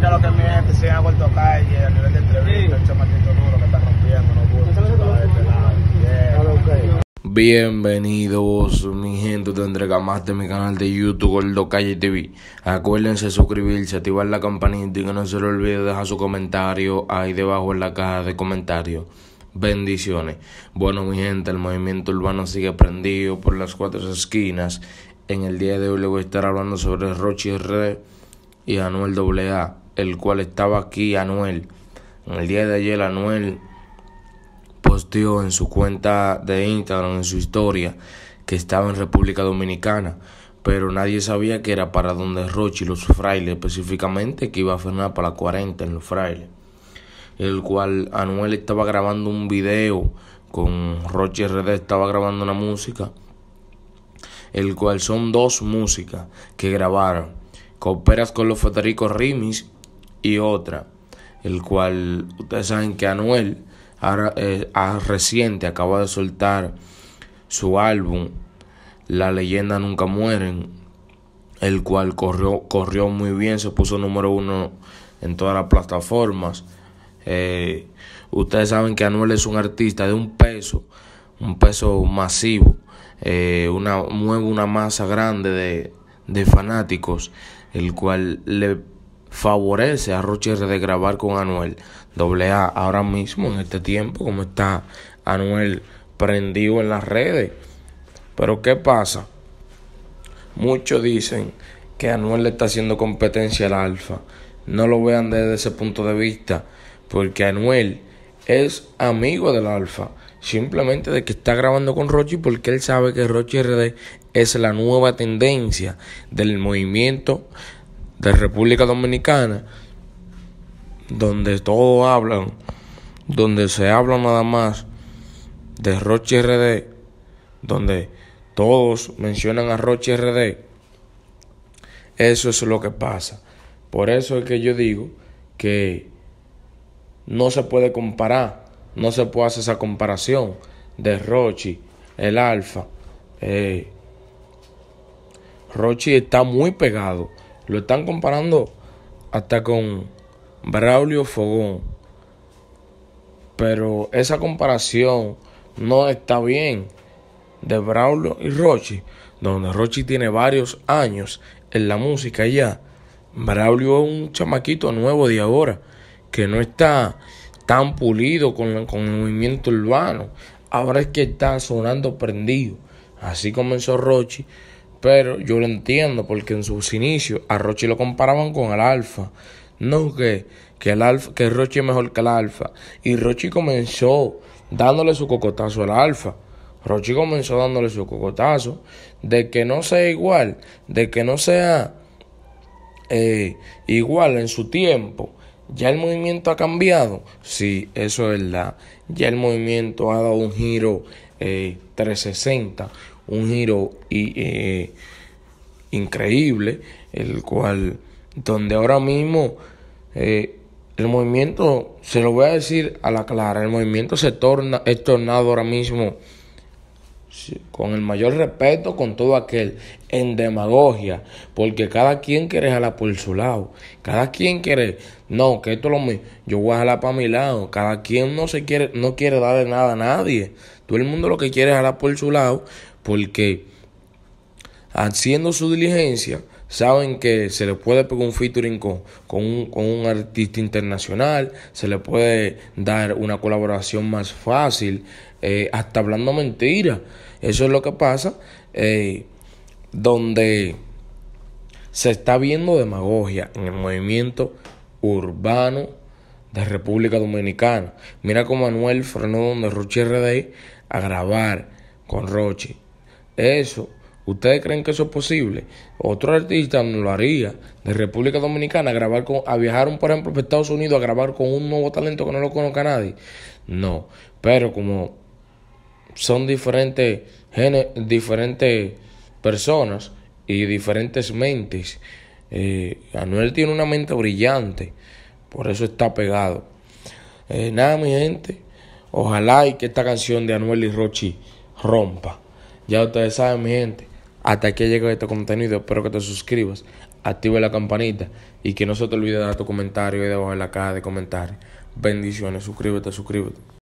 de entrevista, Bienvenidos mi gente te entrega más de mi canal de YouTube Gordo Calle TV. Acuérdense suscribirse, activar la campanita y que no se le olvide dejar su comentario ahí debajo en la caja de comentarios. Bendiciones. Bueno mi gente, el movimiento urbano sigue prendido por las cuatro esquinas. En el día de hoy le voy a estar hablando sobre Rochi R y Anuel AA el cual estaba aquí Anuel. En el día de ayer Anuel posteó en su cuenta de Instagram, en su historia, que estaba en República Dominicana, pero nadie sabía que era para donde Rochi, los frailes específicamente, que iba a frenar para la 40 en los frailes. El cual Anuel estaba grabando un video con Rochi RD, estaba grabando una música, el cual son dos músicas que grabaron. Cooperas con los Federico Rimis y otra, el cual ustedes saben que Anuel ahora, eh, reciente acaba de soltar su álbum La leyenda nunca mueren, el cual corrió, corrió muy bien, se puso número uno en todas las plataformas. Eh, ustedes saben que Anuel es un artista de un peso, un peso masivo, eh, una, mueve una masa grande de, de fanáticos, el cual le favorece a Rocher de grabar con Anuel A ahora mismo en este tiempo, como está Anuel prendido en las redes. Pero ¿qué pasa? Muchos dicen que Anuel le está haciendo competencia al Alfa. No lo vean desde ese punto de vista, porque Anuel es amigo del Alfa. Simplemente de que está grabando con Rochi porque él sabe que Rochi RD es la nueva tendencia del movimiento de República Dominicana, donde todos hablan, donde se habla nada más de Roche RD, donde todos mencionan a Roche RD, eso es lo que pasa. Por eso es que yo digo que no se puede comparar, no se puede hacer esa comparación de Rochi, el Alfa. Eh, Rochi está muy pegado lo están comparando hasta con Braulio Fogón. Pero esa comparación no está bien de Braulio y Rochi, donde Rochi tiene varios años en la música ya. Braulio es un chamaquito nuevo de ahora, que no está tan pulido con, con el movimiento urbano. Ahora es que está sonando prendido. Así comenzó Rochi pero yo lo entiendo porque en sus inicios a Rochi lo comparaban con el Alfa. No que, que el Alfa, que Rochi es mejor que el Alfa. Y Rochi comenzó dándole su cocotazo al Alfa. Rochi comenzó dándole su cocotazo de que no sea igual, de que no sea eh, igual en su tiempo. Ya el movimiento ha cambiado. Sí, eso es verdad. Ya el movimiento ha dado un giro 360 eh, un giro eh, increíble, el cual, donde ahora mismo eh, el movimiento, se lo voy a decir a la clara, el movimiento se torna, es tornado ahora mismo con el mayor respeto con todo aquel en demagogia, porque cada quien quiere jalar por su lado, cada quien quiere, no, que esto lo mismo yo voy a jalar para mi lado, cada quien no se quiere, no quiere darle nada a nadie, todo el mundo lo que quiere es jalar por su lado, porque haciendo su diligencia, saben que se le puede pegar un featuring con, un, artista internacional, se le puede dar una colaboración más fácil, eh, hasta hablando mentira. Eso es lo que pasa, eh, donde se está viendo demagogia en el movimiento urbano de República Dominicana. Mira cómo Manuel frenó donde Roche RD a grabar con Roche. Eso, ¿ustedes creen que eso es posible? Otro artista no lo haría. De República Dominicana a grabar con, a viajar, por ejemplo, a Estados Unidos a grabar con un nuevo talento que no lo conozca nadie. No, pero como son diferentes, diferentes personas y diferentes mentes. Eh, Anuel tiene una mente brillante, por eso está pegado. Eh, nada, mi gente, ojalá y que esta canción de Anuel y Rochi rompa. Ya ustedes saben, mi gente, hasta aquí llegó este contenido. Espero que te suscribas, active la campanita y que no se te olvide dar tu comentario ahí debajo en la caja de comentarios. Bendiciones, suscríbete, suscríbete.